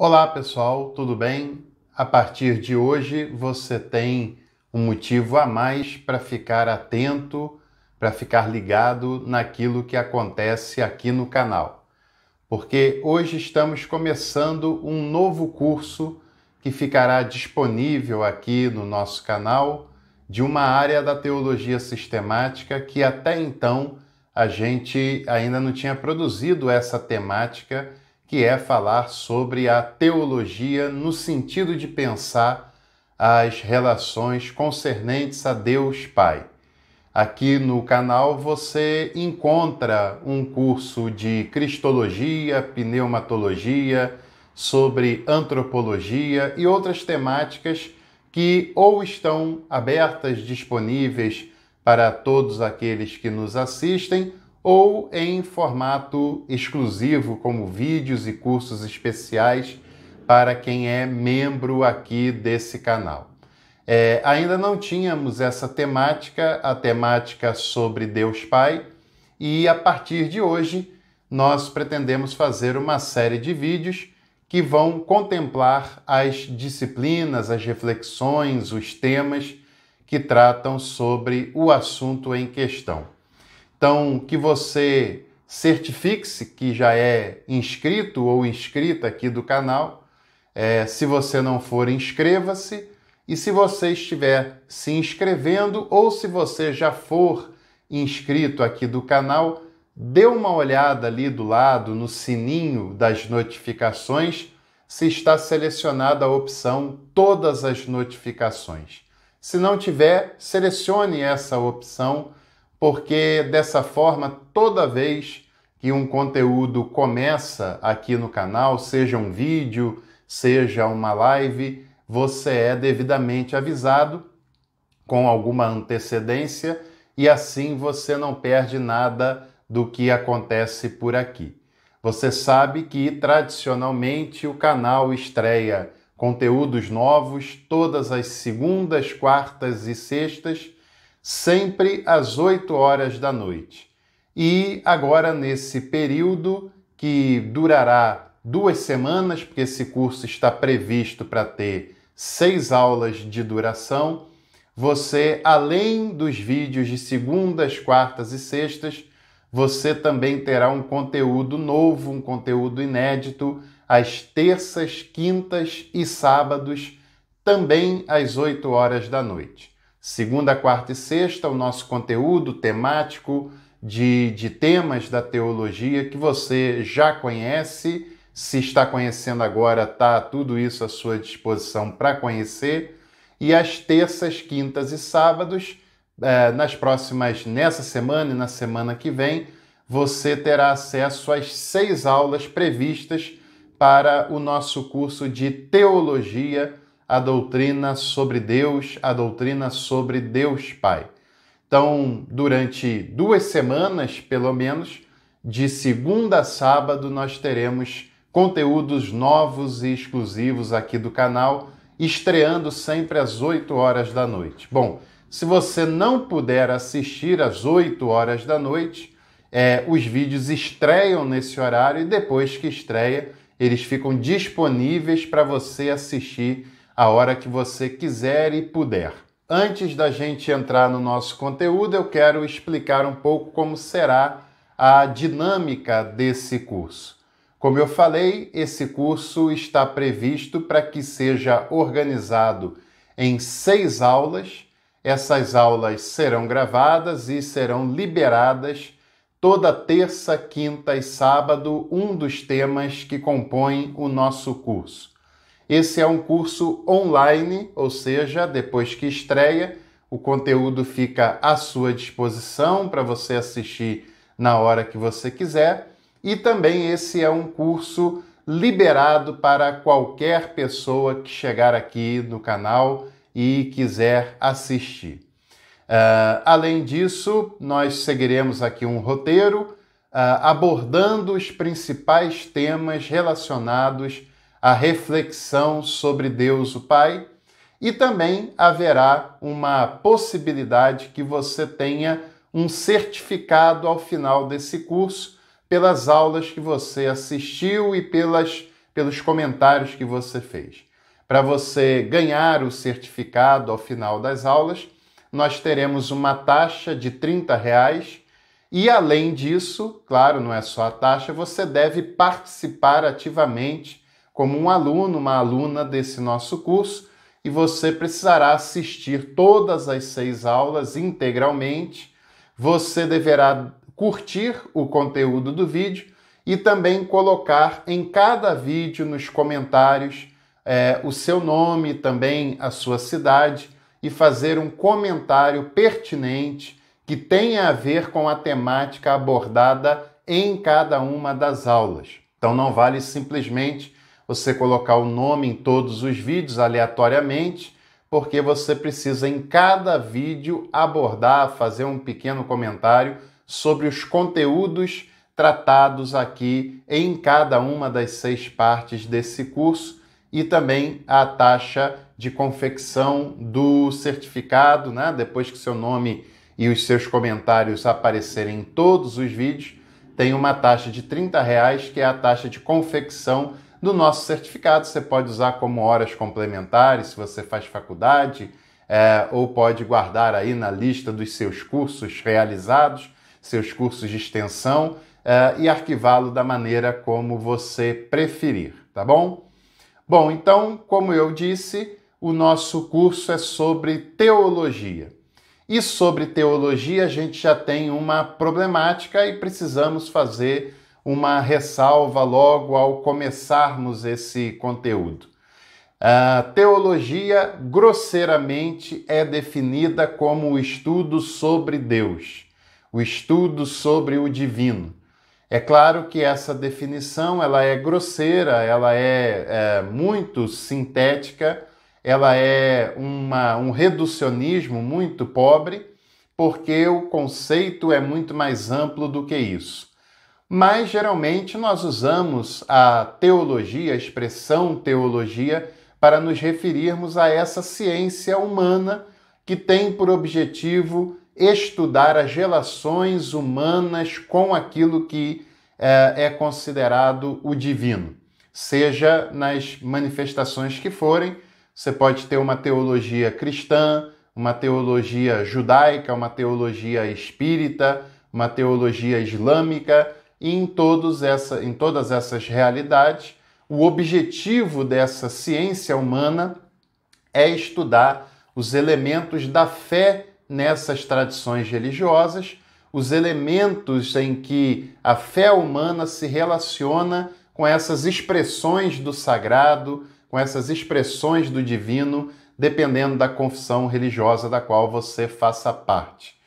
Olá pessoal, tudo bem? A partir de hoje você tem um motivo a mais para ficar atento, para ficar ligado naquilo que acontece aqui no canal. Porque hoje estamos começando um novo curso que ficará disponível aqui no nosso canal de uma área da teologia sistemática que até então a gente ainda não tinha produzido essa temática que é falar sobre a teologia no sentido de pensar as relações concernentes a Deus Pai. Aqui no canal você encontra um curso de cristologia, pneumatologia, sobre antropologia e outras temáticas que ou estão abertas, disponíveis para todos aqueles que nos assistem, ou em formato exclusivo, como vídeos e cursos especiais para quem é membro aqui desse canal. É, ainda não tínhamos essa temática, a temática sobre Deus Pai, e a partir de hoje nós pretendemos fazer uma série de vídeos que vão contemplar as disciplinas, as reflexões, os temas que tratam sobre o assunto em questão. Então, que você certifique-se que já é inscrito ou inscrita aqui do canal. É, se você não for, inscreva-se. E se você estiver se inscrevendo ou se você já for inscrito aqui do canal, dê uma olhada ali do lado no sininho das notificações se está selecionada a opção Todas as Notificações. Se não tiver, selecione essa opção porque dessa forma, toda vez que um conteúdo começa aqui no canal, seja um vídeo, seja uma live, você é devidamente avisado com alguma antecedência e assim você não perde nada do que acontece por aqui. Você sabe que tradicionalmente o canal estreia conteúdos novos todas as segundas, quartas e sextas sempre às 8 horas da noite. E agora, nesse período que durará duas semanas, porque esse curso está previsto para ter seis aulas de duração, você, além dos vídeos de segundas, quartas e sextas, você também terá um conteúdo novo, um conteúdo inédito, às terças, quintas e sábados, também às 8 horas da noite. Segunda, quarta e sexta, o nosso conteúdo temático de, de temas da teologia que você já conhece. Se está conhecendo agora, está tudo isso à sua disposição para conhecer. E às terças, quintas e sábados, é, nas próximas, nessa semana e na semana que vem, você terá acesso às seis aulas previstas para o nosso curso de Teologia a doutrina sobre Deus, a doutrina sobre Deus Pai. Então, durante duas semanas, pelo menos, de segunda a sábado, nós teremos conteúdos novos e exclusivos aqui do canal, estreando sempre às 8 horas da noite. Bom, se você não puder assistir às 8 horas da noite, é, os vídeos estreiam nesse horário e depois que estreia, eles ficam disponíveis para você assistir a hora que você quiser e puder. Antes da gente entrar no nosso conteúdo, eu quero explicar um pouco como será a dinâmica desse curso. Como eu falei, esse curso está previsto para que seja organizado em seis aulas. Essas aulas serão gravadas e serão liberadas toda terça, quinta e sábado, um dos temas que compõem o nosso curso. Esse é um curso online, ou seja, depois que estreia, o conteúdo fica à sua disposição para você assistir na hora que você quiser. E também esse é um curso liberado para qualquer pessoa que chegar aqui no canal e quiser assistir. Uh, além disso, nós seguiremos aqui um roteiro uh, abordando os principais temas relacionados a reflexão sobre Deus o Pai, e também haverá uma possibilidade que você tenha um certificado ao final desse curso pelas aulas que você assistiu e pelas, pelos comentários que você fez. Para você ganhar o certificado ao final das aulas, nós teremos uma taxa de R$ reais e além disso, claro, não é só a taxa, você deve participar ativamente como um aluno, uma aluna desse nosso curso, e você precisará assistir todas as seis aulas integralmente. Você deverá curtir o conteúdo do vídeo e também colocar em cada vídeo nos comentários é, o seu nome, também a sua cidade e fazer um comentário pertinente que tenha a ver com a temática abordada em cada uma das aulas. Então não vale simplesmente você colocar o nome em todos os vídeos aleatoriamente, porque você precisa em cada vídeo abordar, fazer um pequeno comentário sobre os conteúdos tratados aqui em cada uma das seis partes desse curso e também a taxa de confecção do certificado, né? Depois que seu nome e os seus comentários aparecerem em todos os vídeos, tem uma taxa de R$ reais que é a taxa de confecção do nosso certificado. Você pode usar como horas complementares se você faz faculdade, é, ou pode guardar aí na lista dos seus cursos realizados, seus cursos de extensão, é, e arquivá-lo da maneira como você preferir, tá bom? Bom, então, como eu disse, o nosso curso é sobre teologia. E sobre teologia a gente já tem uma problemática e precisamos fazer uma ressalva logo ao começarmos esse conteúdo. A teologia, grosseiramente, é definida como o estudo sobre Deus, o estudo sobre o divino. É claro que essa definição ela é grosseira, ela é, é muito sintética, ela é uma, um reducionismo muito pobre, porque o conceito é muito mais amplo do que isso mas geralmente nós usamos a teologia, a expressão teologia, para nos referirmos a essa ciência humana que tem por objetivo estudar as relações humanas com aquilo que é, é considerado o divino, seja nas manifestações que forem. Você pode ter uma teologia cristã, uma teologia judaica, uma teologia espírita, uma teologia islâmica e em, todos essa, em todas essas realidades, o objetivo dessa ciência humana é estudar os elementos da fé nessas tradições religiosas, os elementos em que a fé humana se relaciona com essas expressões do sagrado, com essas expressões do divino, dependendo da confissão religiosa da qual você faça parte.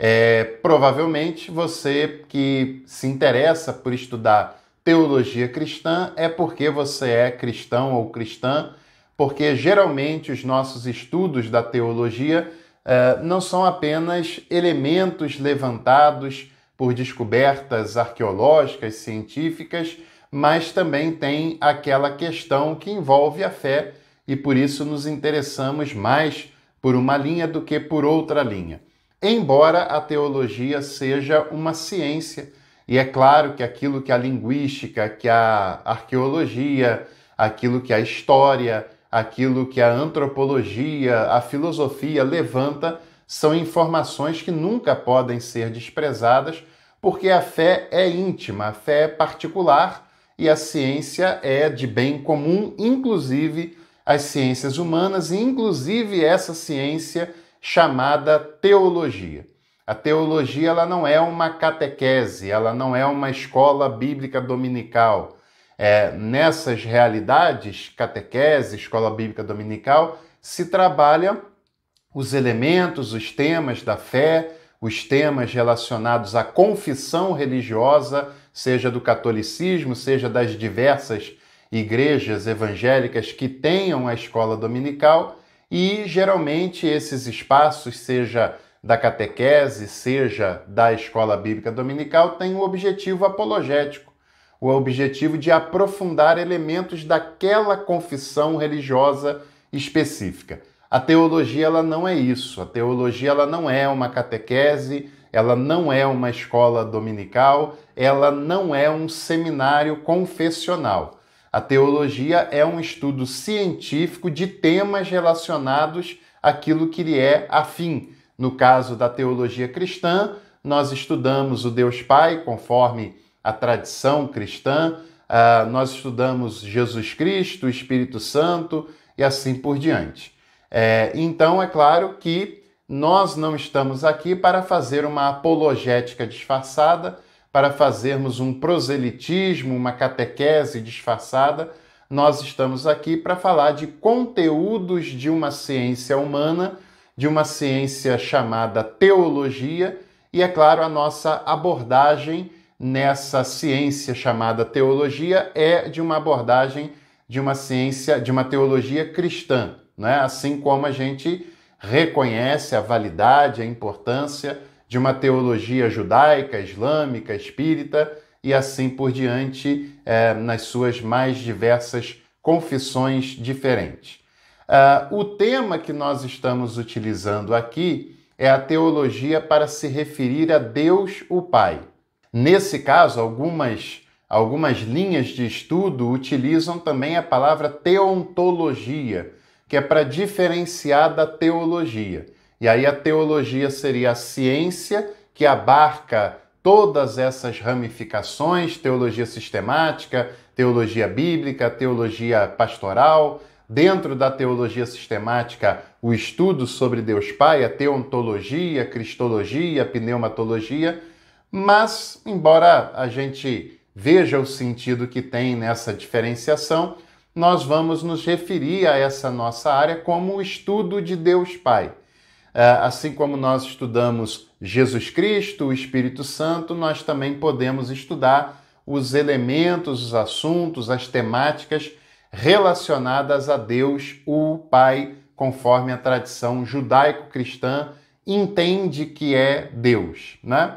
É, provavelmente você que se interessa por estudar teologia cristã é porque você é cristão ou cristã, porque geralmente os nossos estudos da teologia é, não são apenas elementos levantados por descobertas arqueológicas, científicas, mas também tem aquela questão que envolve a fé e por isso nos interessamos mais por uma linha do que por outra linha embora a teologia seja uma ciência. E é claro que aquilo que a linguística, que a arqueologia, aquilo que a história, aquilo que a antropologia, a filosofia levanta são informações que nunca podem ser desprezadas, porque a fé é íntima, a fé é particular e a ciência é de bem comum, inclusive as ciências humanas, e inclusive essa ciência chamada teologia. A teologia ela não é uma catequese, ela não é uma escola bíblica dominical. É, nessas realidades, catequese, escola bíblica dominical, se trabalha os elementos, os temas da fé, os temas relacionados à confissão religiosa, seja do catolicismo, seja das diversas igrejas evangélicas que tenham a escola dominical, e geralmente esses espaços, seja da catequese, seja da escola bíblica dominical, têm um objetivo apologético, o objetivo de aprofundar elementos daquela confissão religiosa específica. A teologia ela não é isso. A teologia ela não é uma catequese, ela não é uma escola dominical, ela não é um seminário confessional. A teologia é um estudo científico de temas relacionados àquilo que lhe é afim. No caso da teologia cristã, nós estudamos o Deus Pai, conforme a tradição cristã, uh, nós estudamos Jesus Cristo, o Espírito Santo e assim por diante. É, então, é claro que nós não estamos aqui para fazer uma apologética disfarçada para fazermos um proselitismo, uma catequese disfarçada, nós estamos aqui para falar de conteúdos de uma ciência humana, de uma ciência chamada teologia, e é claro, a nossa abordagem nessa ciência chamada teologia é de uma abordagem de uma ciência, de uma teologia cristã, né? assim como a gente reconhece a validade, a importância de uma teologia judaica, islâmica, espírita e assim por diante, é, nas suas mais diversas confissões diferentes. Uh, o tema que nós estamos utilizando aqui é a teologia para se referir a Deus o Pai. Nesse caso, algumas, algumas linhas de estudo utilizam também a palavra teontologia, que é para diferenciar da teologia. E aí a teologia seria a ciência que abarca todas essas ramificações, teologia sistemática, teologia bíblica, teologia pastoral, dentro da teologia sistemática, o estudo sobre Deus Pai, a teontologia, a cristologia, a pneumatologia, mas embora a gente veja o sentido que tem nessa diferenciação, nós vamos nos referir a essa nossa área como o estudo de Deus Pai. É, assim como nós estudamos Jesus Cristo, o Espírito Santo, nós também podemos estudar os elementos, os assuntos, as temáticas relacionadas a Deus, o Pai, conforme a tradição judaico-cristã entende que é Deus, né?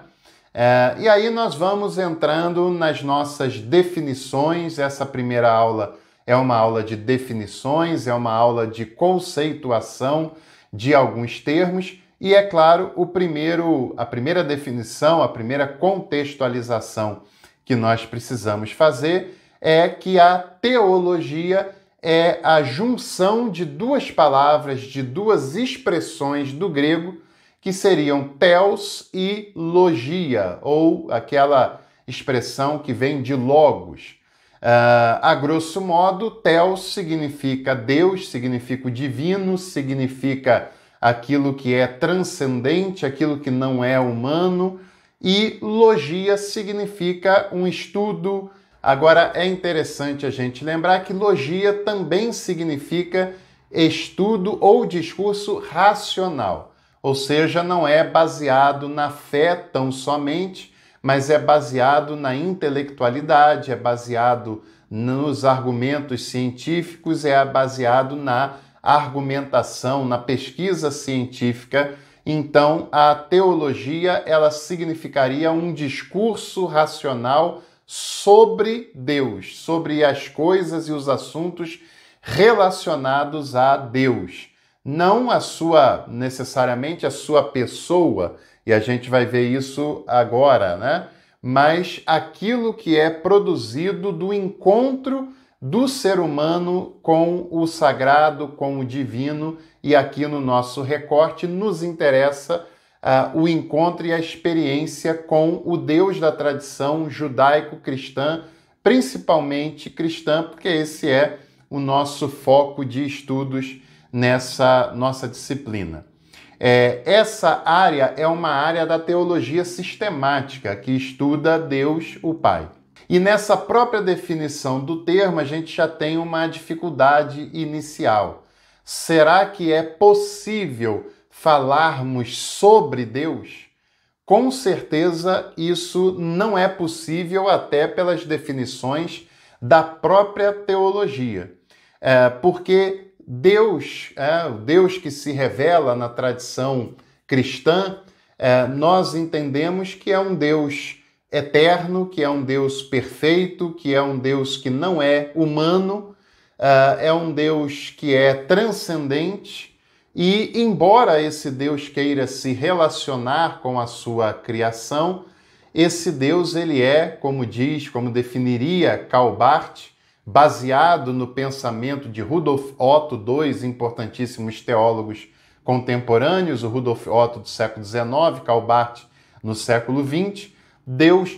É, e aí nós vamos entrando nas nossas definições. Essa primeira aula é uma aula de definições, é uma aula de conceituação de alguns termos e é claro, o primeiro, a primeira definição, a primeira contextualização que nós precisamos fazer é que a teologia é a junção de duas palavras, de duas expressões do grego, que seriam teos e logia, ou aquela expressão que vem de logos. Uh, a grosso modo, Tel significa Deus, significa o divino, significa aquilo que é transcendente, aquilo que não é humano, e logia significa um estudo. Agora é interessante a gente lembrar que logia também significa estudo ou discurso racional, ou seja, não é baseado na fé tão somente, mas é baseado na intelectualidade, é baseado nos argumentos científicos, é baseado na argumentação, na pesquisa científica. Então, a teologia ela significaria um discurso racional sobre Deus, sobre as coisas e os assuntos relacionados a Deus, não a sua necessariamente a sua pessoa, e a gente vai ver isso agora, né? Mas aquilo que é produzido do encontro do ser humano com o sagrado, com o divino, e aqui no nosso recorte nos interessa uh, o encontro e a experiência com o Deus da tradição judaico-cristã, principalmente cristã, porque esse é o nosso foco de estudos nessa nossa disciplina. É, essa área é uma área da teologia sistemática que estuda Deus, o Pai. E nessa própria definição do termo, a gente já tem uma dificuldade inicial. Será que é possível falarmos sobre Deus? Com certeza, isso não é possível, até pelas definições da própria teologia. É, porque Deus, é, o Deus que se revela na tradição cristã, é, nós entendemos que é um Deus eterno, que é um Deus perfeito, que é um Deus que não é humano, é, é um Deus que é transcendente. E, embora esse Deus queira se relacionar com a sua criação, esse Deus ele é, como diz, como definiria Karl baseado no pensamento de Rudolf Otto, dois importantíssimos teólogos contemporâneos, o Rudolf Otto do século XIX, Karl Barth no século XX, Deus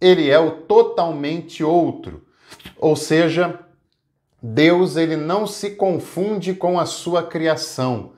ele é o totalmente outro. Ou seja, Deus ele não se confunde com a sua criação,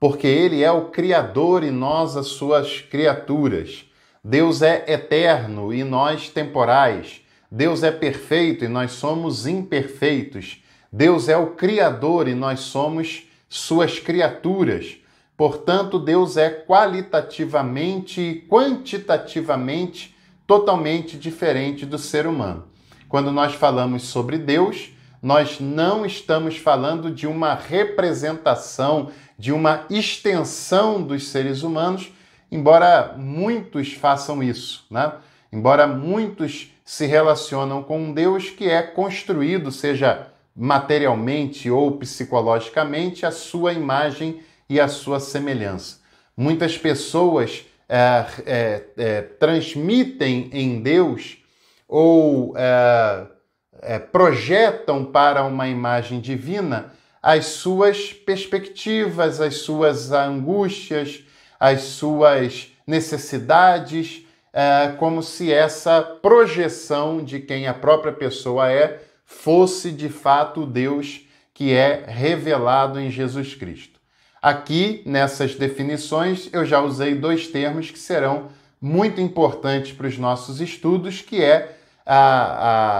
porque ele é o criador e nós as suas criaturas. Deus é eterno e nós temporais. Deus é perfeito e nós somos imperfeitos. Deus é o Criador e nós somos suas criaturas. Portanto, Deus é qualitativamente e quantitativamente totalmente diferente do ser humano. Quando nós falamos sobre Deus, nós não estamos falando de uma representação, de uma extensão dos seres humanos, embora muitos façam isso, né? Embora muitos se relacionam com um Deus que é construído, seja materialmente ou psicologicamente, a sua imagem e a sua semelhança. Muitas pessoas é, é, é, transmitem em Deus ou é, é, projetam para uma imagem divina as suas perspectivas, as suas angústias, as suas necessidades é, como se essa projeção de quem a própria pessoa é fosse de fato Deus que é revelado em Jesus Cristo. Aqui, nessas definições, eu já usei dois termos que serão muito importantes para os nossos estudos, que é a,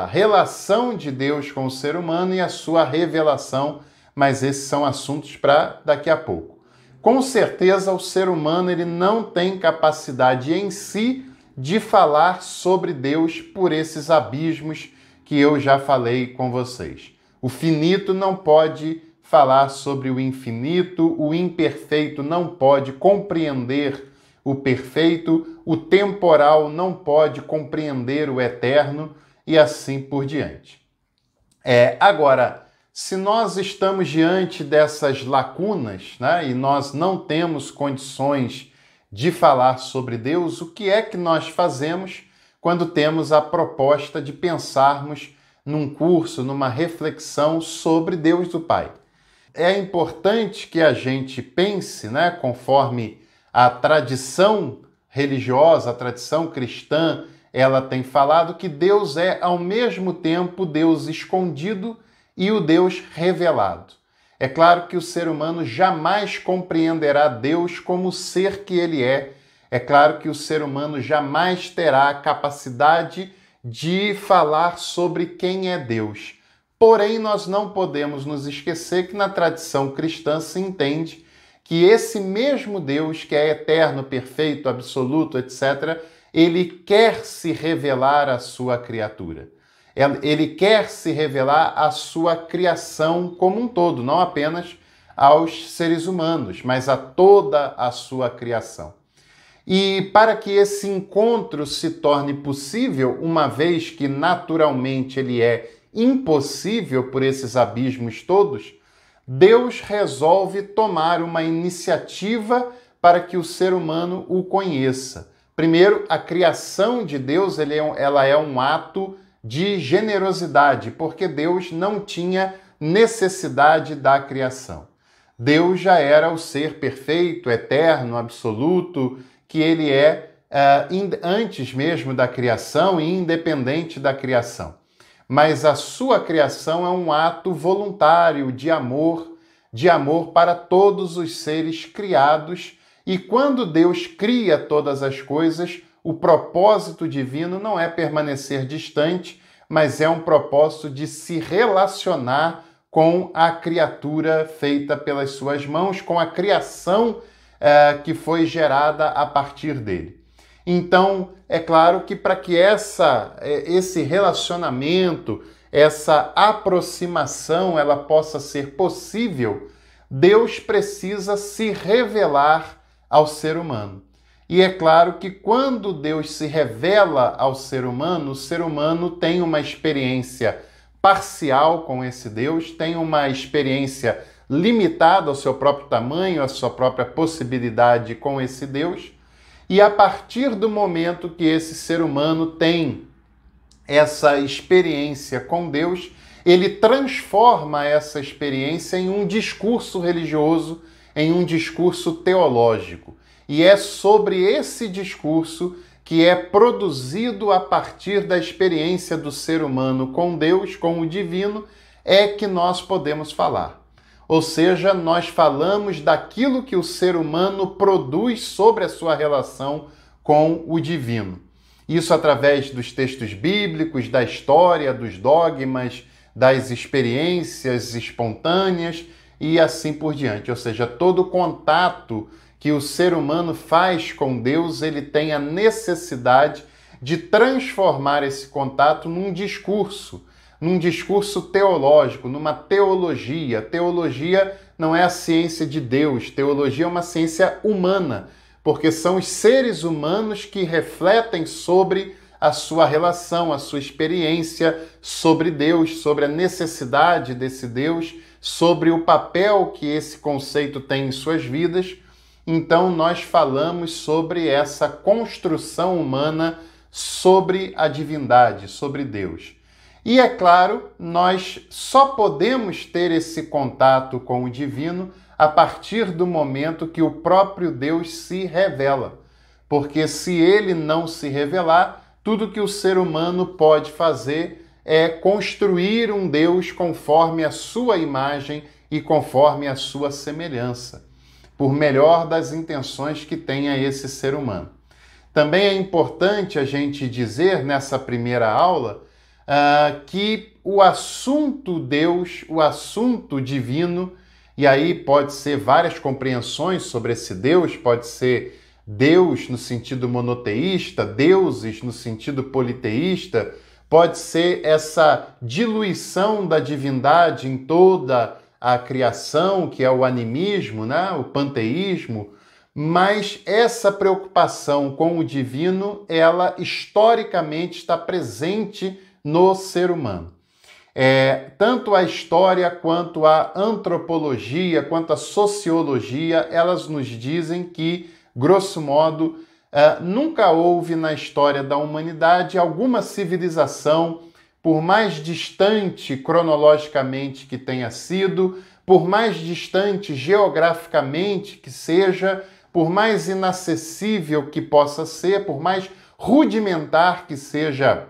a, relação de Deus com o ser humano e a sua revelação, mas esses são assuntos para daqui a pouco. Com certeza, o ser humano ele não tem capacidade em si de falar sobre Deus por esses abismos que eu já falei com vocês. O finito não pode falar sobre o infinito, o imperfeito não pode compreender o perfeito, o temporal não pode compreender o eterno e assim por diante. É, agora, se nós estamos diante dessas lacunas né, e nós não temos condições de falar sobre Deus, o que é que nós fazemos quando temos a proposta de pensarmos num curso, numa reflexão sobre Deus do Pai. É importante que a gente pense, né, conforme a tradição religiosa, a tradição cristã, ela tem falado que Deus é ao mesmo tempo Deus escondido e o Deus revelado. É claro que o ser humano jamais compreenderá Deus como o ser que ele é. É claro que o ser humano jamais terá a capacidade de falar sobre quem é Deus. Porém, nós não podemos nos esquecer que na tradição cristã se entende que esse mesmo Deus, que é eterno, perfeito, absoluto, etc., ele quer se revelar à sua criatura. É, ele quer se revelar à sua criação como um todo, não apenas aos seres humanos, mas a toda a sua criação. E para que esse encontro se torne possível, uma vez que naturalmente ele é impossível por esses abismos todos, Deus resolve tomar uma iniciativa para que o ser humano o conheça. Primeiro, a criação de Deus é ela é um ato de generosidade, porque Deus não tinha necessidade da criação. Deus já era o ser perfeito, eterno, absoluto, que ele é uh, antes mesmo da criação e independente da criação. Mas a sua criação é um ato voluntário de amor, de amor para todos os seres criados. E quando Deus cria todas as coisas, o propósito divino não é permanecer distante, mas é um propósito de se relacionar com a criatura feita pelas suas mãos, com a criação eh, que foi gerada a partir dele. Então, é claro que para que essa, eh, esse relacionamento, essa aproximação, ela possa ser possível, Deus precisa se revelar ao ser humano. E é claro que quando Deus se revela ao ser humano, o ser humano tem uma experiência parcial com esse Deus, tem uma experiência limitada ao seu próprio tamanho, à sua própria possibilidade com esse Deus. E a partir do momento que esse ser humano tem essa experiência com Deus, ele transforma essa experiência em um discurso religioso, em um discurso teológico. E é sobre esse discurso que é produzido a partir da experiência do ser humano com Deus, com o divino, é que nós podemos falar. Ou seja, nós falamos daquilo que o ser humano produz sobre a sua relação com o divino. Isso através dos textos bíblicos, da história, dos dogmas, das experiências espontâneas e assim por diante. Ou seja, todo contato que o ser humano faz com Deus, ele tem a necessidade de transformar esse contato num discurso, num discurso teológico, numa teologia. Teologia não é a ciência de Deus, teologia é uma ciência humana, porque são os seres humanos que refletem sobre a sua relação, a sua experiência sobre Deus, sobre a necessidade desse Deus, sobre o papel que esse conceito tem em suas vidas então, nós falamos sobre essa construção humana sobre a divindade, sobre Deus. E é claro, nós só podemos ter esse contato com o divino a partir do momento que o próprio Deus se revela. Porque se ele não se revelar, tudo que o ser humano pode fazer é construir um Deus conforme a sua imagem e conforme a sua semelhança por melhor das intenções que tenha esse ser humano. Também é importante a gente dizer nessa primeira aula uh, que o assunto Deus, o assunto divino, e aí pode ser várias compreensões sobre esse Deus, pode ser Deus no sentido monoteísta, deuses no sentido politeísta, pode ser essa diluição da divindade em toda a criação, que é o animismo, né? o panteísmo, mas essa preocupação com o divino, ela historicamente está presente no ser humano. É, tanto a história quanto a antropologia, quanto a sociologia, elas nos dizem que, grosso modo, é, nunca houve na história da humanidade alguma civilização por mais distante cronologicamente que tenha sido, por mais distante geograficamente que seja, por mais inacessível que possa ser, por mais rudimentar que seja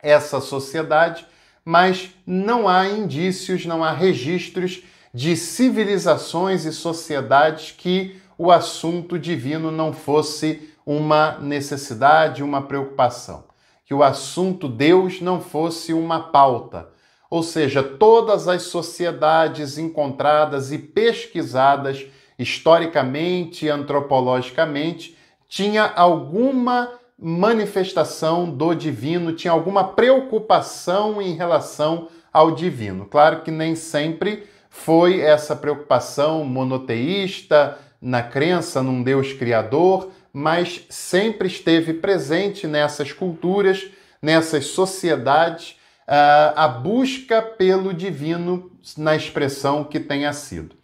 essa sociedade, mas não há indícios, não há registros de civilizações e sociedades que o assunto divino não fosse uma necessidade, uma preocupação que o assunto Deus não fosse uma pauta, ou seja, todas as sociedades encontradas e pesquisadas historicamente e antropologicamente tinha alguma manifestação do divino, tinha alguma preocupação em relação ao divino. Claro que nem sempre foi essa preocupação monoteísta, na crença num Deus criador, mas sempre esteve presente nessas culturas, nessas sociedades, ah, a busca pelo divino na expressão que tenha sido.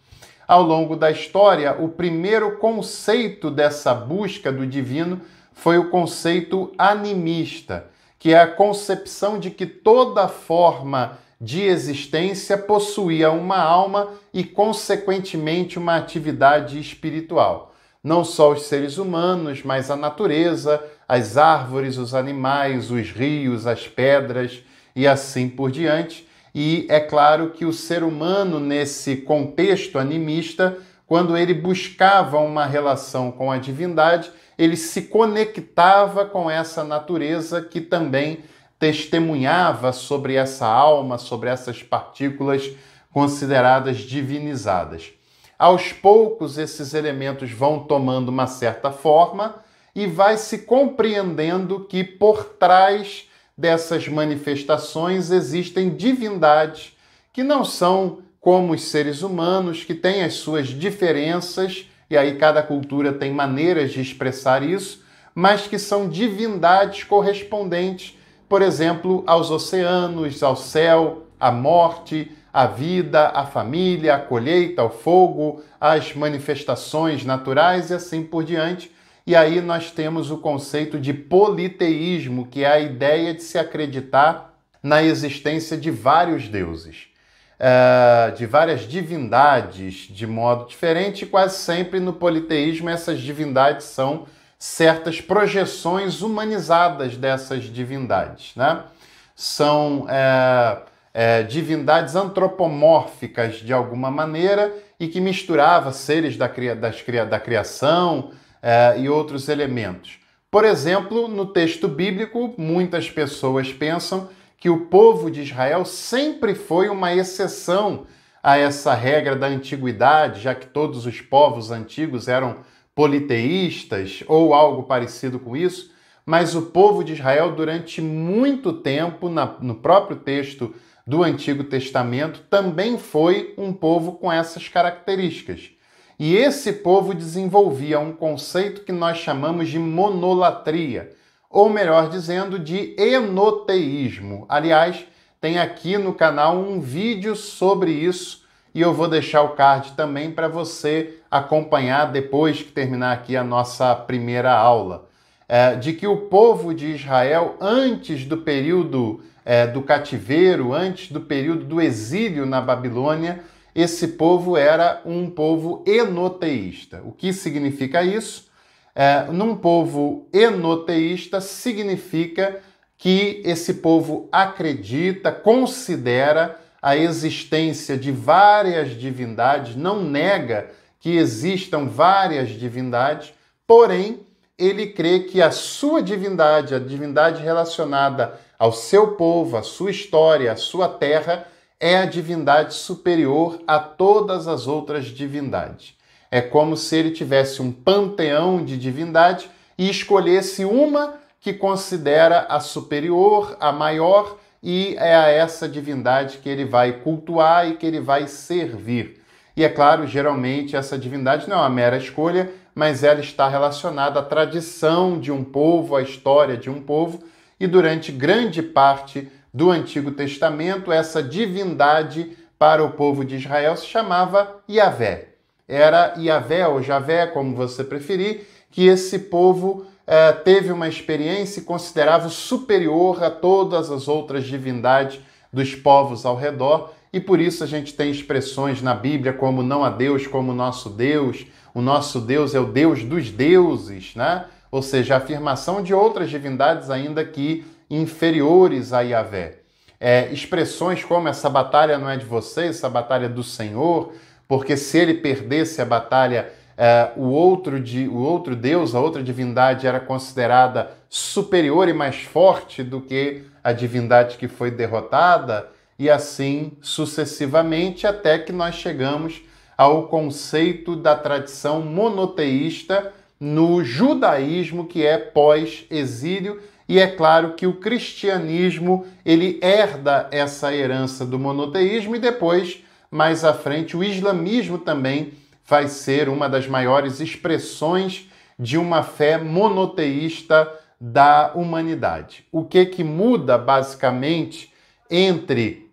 Ao longo da história, o primeiro conceito dessa busca do divino foi o conceito animista, que é a concepção de que toda forma de existência possuía uma alma e, consequentemente, uma atividade espiritual não só os seres humanos, mas a natureza, as árvores, os animais, os rios, as pedras e assim por diante. E é claro que o ser humano, nesse contexto animista, quando ele buscava uma relação com a divindade, ele se conectava com essa natureza que também testemunhava sobre essa alma, sobre essas partículas consideradas divinizadas. Aos poucos, esses elementos vão tomando uma certa forma e vai se compreendendo que por trás dessas manifestações existem divindades que não são como os seres humanos, que têm as suas diferenças, e aí cada cultura tem maneiras de expressar isso, mas que são divindades correspondentes, por exemplo, aos oceanos, ao céu, à morte, a vida, a família, a colheita, o fogo, as manifestações naturais e assim por diante. E aí nós temos o conceito de politeísmo, que é a ideia de se acreditar na existência de vários deuses, eh, de várias divindades de modo diferente. Quase sempre no politeísmo essas divindades são certas projeções humanizadas dessas divindades, né? São é é, divindades antropomórficas de alguma maneira e que misturava seres da, cria, das, cria, da criação é, e outros elementos. Por exemplo, no texto bíblico, muitas pessoas pensam que o povo de Israel sempre foi uma exceção a essa regra da antiguidade, já que todos os povos antigos eram politeístas ou algo parecido com isso, mas o povo de Israel, durante muito tempo, na, no próprio texto do Antigo Testamento também foi um povo com essas características. E esse povo desenvolvia um conceito que nós chamamos de monolatria, ou melhor dizendo, de enoteísmo. Aliás, tem aqui no canal um vídeo sobre isso e eu vou deixar o card também para você acompanhar depois que terminar aqui a nossa primeira aula. É, de que o povo de Israel, antes do período é, do cativeiro, antes do período do exílio na Babilônia, esse povo era um povo enoteísta. O que significa isso? É, num povo enoteísta, significa que esse povo acredita, considera a existência de várias divindades, não nega que existam várias divindades, porém ele crê que a sua divindade, a divindade relacionada ao seu povo, à sua história, à sua terra, é a divindade superior a todas as outras divindades. É como se ele tivesse um panteão de divindades e escolhesse uma que considera a superior, a maior, e é a essa divindade que ele vai cultuar e que ele vai servir. E é claro, geralmente essa divindade não é uma mera escolha, mas ela está relacionada à tradição de um povo, à história de um povo, e durante grande parte do Antigo Testamento, essa divindade para o povo de Israel se chamava Yahvé. Era Yahvé ou Javé, como você preferir, que esse povo eh, teve uma experiência e considerava superior a todas as outras divindades dos povos ao redor, e por isso a gente tem expressões na Bíblia como não a Deus como nosso Deus, o nosso Deus é o Deus dos deuses, né? ou seja, a afirmação de outras divindades ainda que inferiores a Yahvé. É, expressões como essa batalha não é de vocês, essa batalha é do Senhor, porque se ele perdesse a batalha, é, o, outro de, o outro Deus, a outra divindade era considerada superior e mais forte do que a divindade que foi derrotada, e assim sucessivamente, até que nós chegamos ao conceito da tradição monoteísta no judaísmo que é pós-exílio e é claro que o cristianismo ele herda essa herança do monoteísmo e depois, mais à frente, o islamismo também vai ser uma das maiores expressões de uma fé monoteísta da humanidade. O que que muda basicamente entre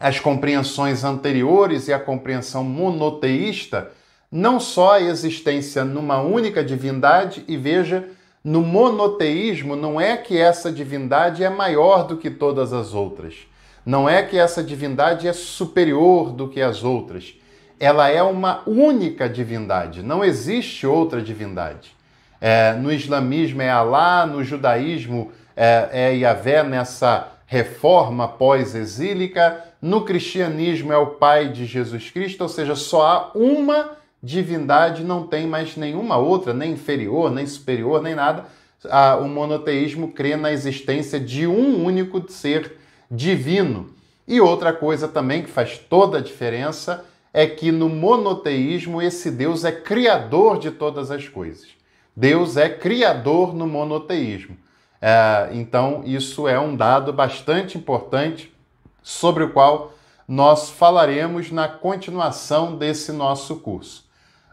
as compreensões anteriores e a compreensão monoteísta não só a existência numa única divindade, e veja, no monoteísmo não é que essa divindade é maior do que todas as outras. Não é que essa divindade é superior do que as outras. Ela é uma única divindade, não existe outra divindade. É, no islamismo é Alá, no judaísmo é, é Yahvé nessa reforma pós-exílica, no cristianismo é o Pai de Jesus Cristo, ou seja, só há uma divindade não tem mais nenhuma outra, nem inferior, nem superior, nem nada. Ah, o monoteísmo crê na existência de um único ser divino. E outra coisa também que faz toda a diferença é que no monoteísmo esse Deus é criador de todas as coisas. Deus é criador no monoteísmo. É, então, isso é um dado bastante importante sobre o qual nós falaremos na continuação desse nosso curso.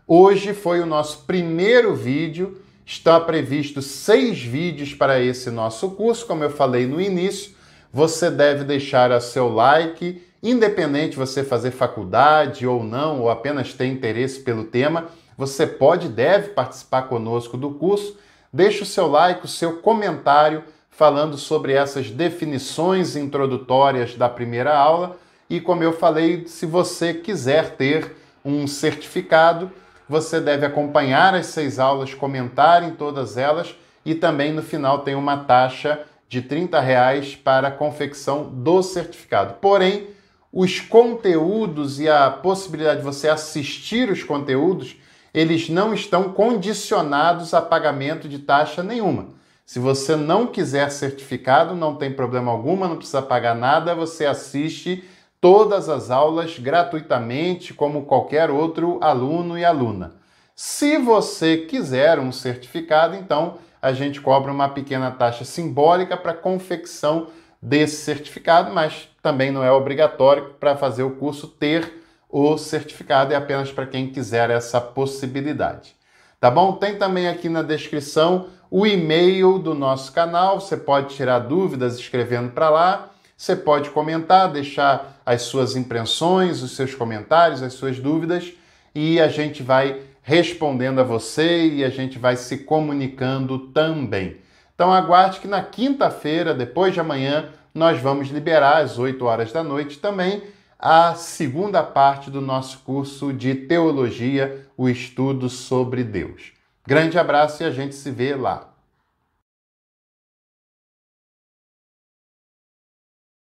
Hoje foi o nosso primeiro vídeo. Está previsto seis vídeos para esse nosso curso. Como eu falei no início, você deve deixar o seu like, independente você fazer faculdade ou não, ou apenas ter interesse pelo tema. Você pode e deve participar conosco do curso. Deixe o seu like, o seu comentário falando sobre essas definições introdutórias da primeira aula. E como eu falei, se você quiser ter um certificado, você deve acompanhar as seis aulas, comentar em todas elas e também no final tem uma taxa de R$ 30 reais para a confecção do certificado. Porém, os conteúdos e a possibilidade de você assistir os conteúdos, eles não estão condicionados a pagamento de taxa nenhuma. Se você não quiser certificado, não tem problema alguma, não precisa pagar nada, você assiste todas as aulas gratuitamente, como qualquer outro aluno e aluna. Se você quiser um certificado, então a gente cobra uma pequena taxa simbólica para confecção desse certificado, mas também não é obrigatório para fazer o curso ter o certificado, é apenas para quem quiser essa possibilidade. Tá bom? Tem também aqui na descrição o e-mail do nosso canal, você pode tirar dúvidas escrevendo para lá. Você pode comentar, deixar as suas impressões, os seus comentários, as suas dúvidas e a gente vai respondendo a você e a gente vai se comunicando também. Então aguarde que na quinta-feira, depois de amanhã, nós vamos liberar às 8 horas da noite também a segunda parte do nosso curso de teologia, o estudo sobre Deus. Grande abraço e a gente se vê lá.